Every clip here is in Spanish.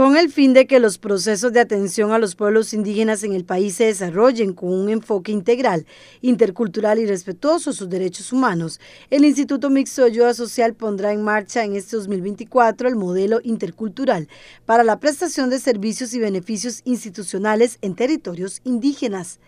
con el fin de que los procesos de atención a los pueblos indígenas en el país se desarrollen con un enfoque integral, intercultural y respetuoso a sus derechos humanos, el Instituto Mixto de Ayuda Social pondrá en marcha en este 2024 el modelo intercultural para la prestación de servicios y beneficios institucionales en territorios indígenas.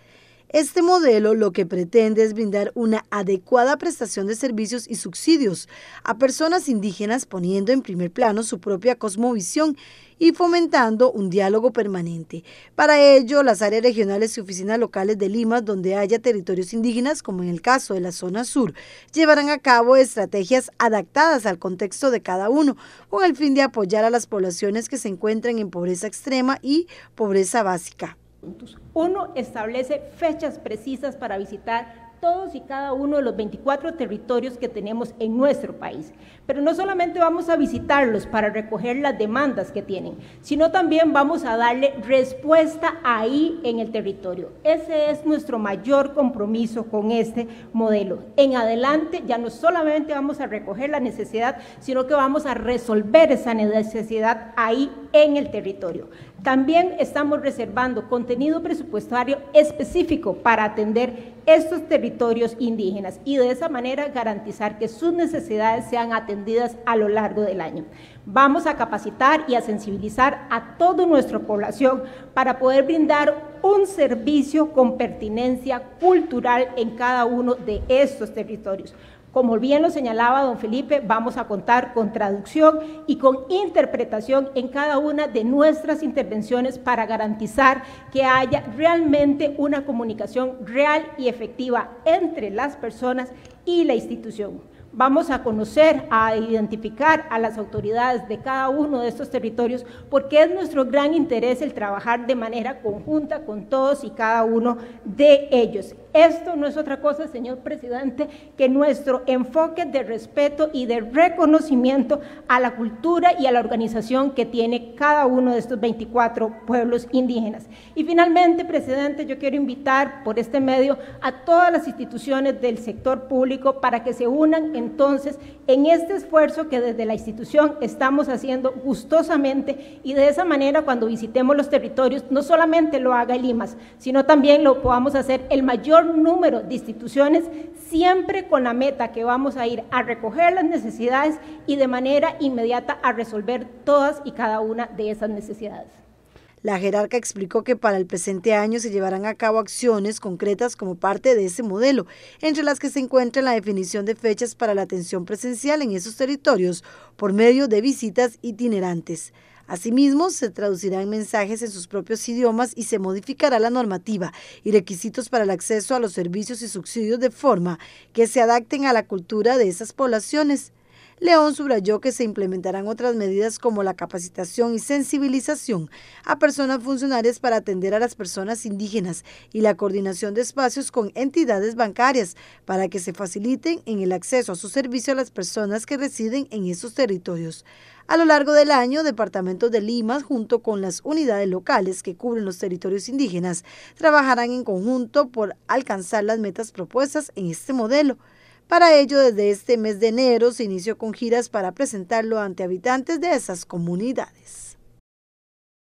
Este modelo lo que pretende es brindar una adecuada prestación de servicios y subsidios a personas indígenas poniendo en primer plano su propia cosmovisión y fomentando un diálogo permanente. Para ello, las áreas regionales y oficinas locales de Lima, donde haya territorios indígenas, como en el caso de la zona sur, llevarán a cabo estrategias adaptadas al contexto de cada uno, con el fin de apoyar a las poblaciones que se encuentran en pobreza extrema y pobreza básica. Uno, establece fechas precisas para visitar todos y cada uno de los 24 territorios que tenemos en nuestro país. Pero no solamente vamos a visitarlos para recoger las demandas que tienen, sino también vamos a darle respuesta ahí en el territorio. Ese es nuestro mayor compromiso con este modelo. En adelante ya no solamente vamos a recoger la necesidad, sino que vamos a resolver esa necesidad ahí en el territorio. También estamos reservando contenido presupuestario específico para atender estos territorios indígenas y de esa manera garantizar que sus necesidades sean atendidas a lo largo del año. Vamos a capacitar y a sensibilizar a toda nuestra población para poder brindar un servicio con pertinencia cultural en cada uno de estos territorios. Como bien lo señalaba don Felipe, vamos a contar con traducción y con interpretación en cada una de nuestras intervenciones para garantizar que haya realmente una comunicación real y efectiva entre las personas y la institución vamos a conocer, a identificar a las autoridades de cada uno de estos territorios, porque es nuestro gran interés el trabajar de manera conjunta con todos y cada uno de ellos. Esto no es otra cosa, señor presidente, que nuestro enfoque de respeto y de reconocimiento a la cultura y a la organización que tiene cada uno de estos 24 pueblos indígenas. Y finalmente, presidente, yo quiero invitar por este medio a todas las instituciones del sector público para que se unan en entonces en este esfuerzo que desde la institución estamos haciendo gustosamente y de esa manera cuando visitemos los territorios no solamente lo haga el IMAS, sino también lo podamos hacer el mayor número de instituciones siempre con la meta que vamos a ir a recoger las necesidades y de manera inmediata a resolver todas y cada una de esas necesidades. La jerarca explicó que para el presente año se llevarán a cabo acciones concretas como parte de ese modelo, entre las que se encuentra la definición de fechas para la atención presencial en esos territorios por medio de visitas itinerantes. Asimismo, se traducirán mensajes en sus propios idiomas y se modificará la normativa y requisitos para el acceso a los servicios y subsidios de forma que se adapten a la cultura de esas poblaciones. León subrayó que se implementarán otras medidas como la capacitación y sensibilización a personas funcionarias para atender a las personas indígenas y la coordinación de espacios con entidades bancarias para que se faciliten en el acceso a su servicio a las personas que residen en esos territorios. A lo largo del año, departamentos de Lima, junto con las unidades locales que cubren los territorios indígenas, trabajarán en conjunto por alcanzar las metas propuestas en este modelo. Para ello, desde este mes de enero se inició con giras para presentarlo ante habitantes de esas comunidades.